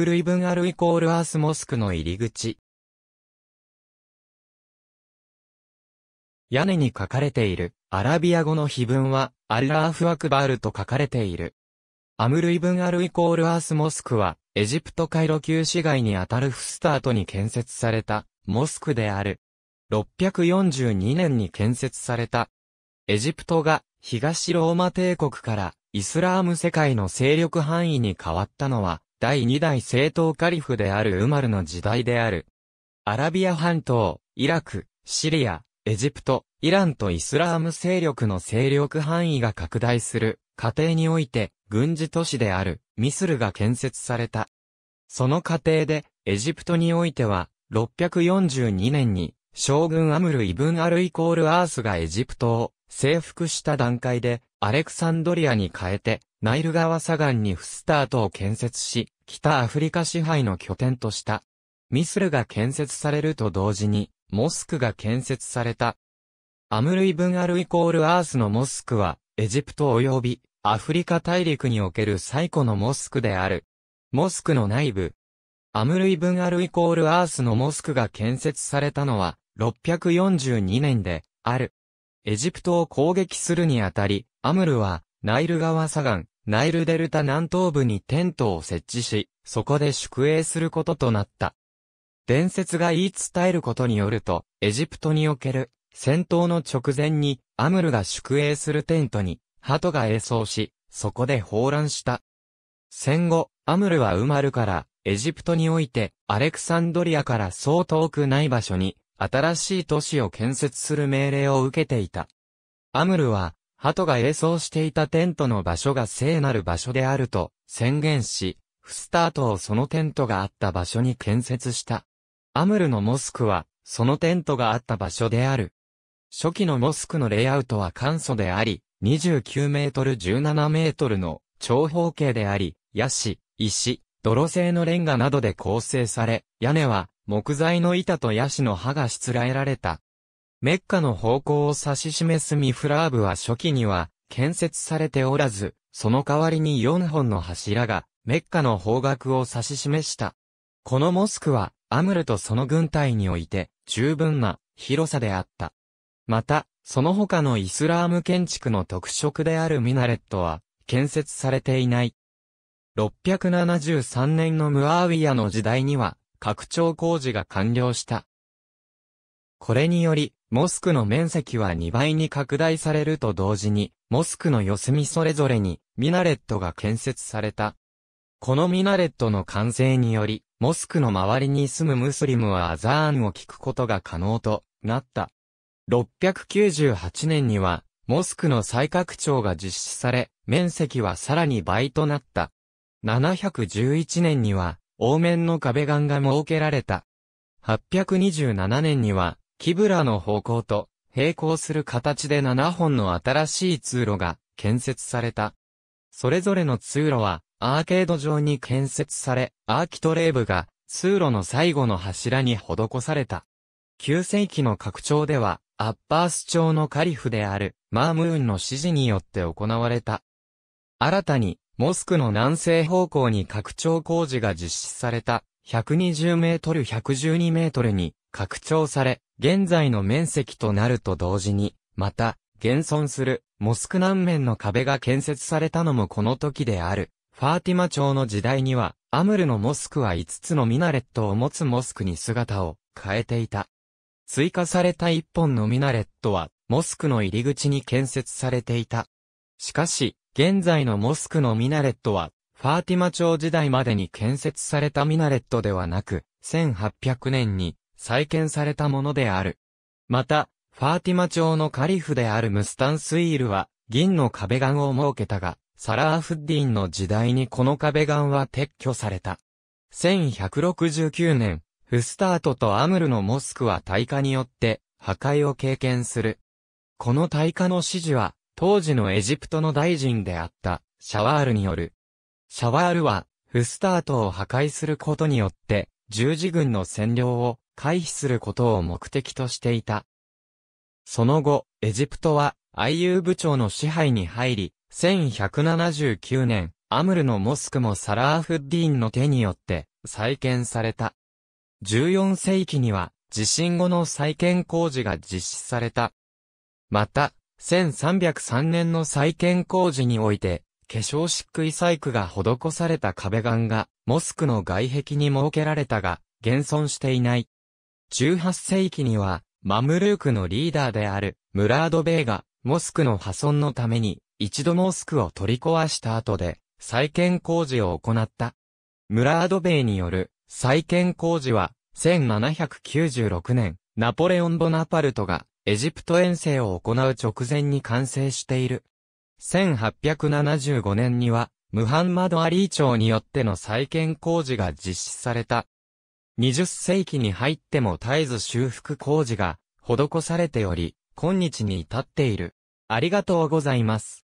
プルイブンアルイコールアースモスクの入り口。屋根に書かれている、アラビア語の碑文は、アルラーフアクバールと書かれている。アムルイブンアルイコールアースモスクは、エジプトカイロ旧市街にあたるフスタートに建設された、モスクである。642年に建設された。エジプトが、東ローマ帝国から、イスラーム世界の勢力範囲に変わったのは、第2代政党カリフであるウマルの時代である。アラビア半島、イラク、シリア、エジプト、イランとイスラーム勢力の勢力範囲が拡大する過程において軍事都市であるミスルが建設された。その過程でエジプトにおいては642年に将軍アムル・イブン・アル・イコール・アースがエジプトを征服した段階でアレクサンドリアに変えてナイル川左岸にフスタートを建設し、北アフリカ支配の拠点とした。ミスルが建設されると同時に、モスクが建設された。アムルイブンアルイコールアースのモスクは、エジプト及びアフリカ大陸における最古のモスクである。モスクの内部。アムルイブンアルイコールアースのモスクが建設されたのは、642年で、ある。エジプトを攻撃するにあたり、アムルは、ナイル川左岸、ナイルデルタ南東部にテントを設置し、そこで宿営することとなった。伝説が言い伝えることによると、エジプトにおける戦闘の直前にアムルが宿営するテントに鳩が営葬し、そこで放乱した。戦後、アムルはウマルからエジプトにおいてアレクサンドリアからそう遠くない場所に新しい都市を建設する命令を受けていた。アムルは鳩が営巣していたテントの場所が聖なる場所であると宣言し、フスタートをそのテントがあった場所に建設した。アムルのモスクは、そのテントがあった場所である。初期のモスクのレイアウトは簡素であり、29メートル17メートルの長方形であり、ヤシ、石、泥製のレンガなどで構成され、屋根は木材の板とヤシの葉がしつらえられたメッカの方向を指し示すミフラーブは初期には建設されておらず、その代わりに4本の柱がメッカの方角を指し示した。このモスクはアムルとその軍隊において十分な広さであった。また、その他のイスラーム建築の特色であるミナレットは建設されていない。673年のムアーウィアの時代には拡張工事が完了した。これにより、モスクの面積は2倍に拡大されると同時に、モスクの四隅それぞれに、ミナレットが建設された。このミナレットの完成により、モスクの周りに住むムスリムはアザーンを聞くことが可能となった。698年には、モスクの再拡張が実施され、面積はさらに倍となった。711年には、往面の壁岩が設けられた。827年には、キブラの方向と並行する形で7本の新しい通路が建設された。それぞれの通路はアーケード上に建設され、アーキトレーブが通路の最後の柱に施された。9世紀の拡張では、アッパース朝のカリフであるマームーンの指示によって行われた。新たに、モスクの南西方向に拡張工事が実施された、120メートル112メートルに拡張され、現在の面積となると同時に、また、現存する、モスク南面の壁が建設されたのもこの時である。ファーティマ朝の時代には、アムルのモスクは5つのミナレットを持つモスクに姿を変えていた。追加された1本のミナレットは、モスクの入り口に建設されていた。しかし、現在のモスクのミナレットは、ファーティマ朝時代までに建設されたミナレットではなく、1800年に再建されたものである。また、ファーティマ朝のカリフであるムスタンスイールは、銀の壁岩を設けたが、サラーフッディンの時代にこの壁岩は撤去された。1169年、フスタートとアムルのモスクは大火によって破壊を経験する。この大火の指示は、当時のエジプトの大臣であったシャワールによる。シャワールは、フスタートを破壊することによって、十字軍の占領を回避することを目的としていた。その後、エジプトは IU 部長の支配に入り、1179年、アムルのモスクもサラーフッディーンの手によって再建された。14世紀には地震後の再建工事が実施された。また、1303年の再建工事において、化粧漆喰細工が施された壁岩が、モスクの外壁に設けられたが、現存していない。18世紀には、マムルークのリーダーである、ムラード・ベイが、モスクの破損のために、一度モスクを取り壊した後で、再建工事を行った。ムラード・ベイによる、再建工事は、1796年、ナポレオン・ボナパルトが、エジプト遠征を行う直前に完成している。1875年には、ムハンマド・アリー朝によっての再建工事が実施された。20世紀に入っても絶えず修復工事が施されており、今日に至っている。ありがとうございます。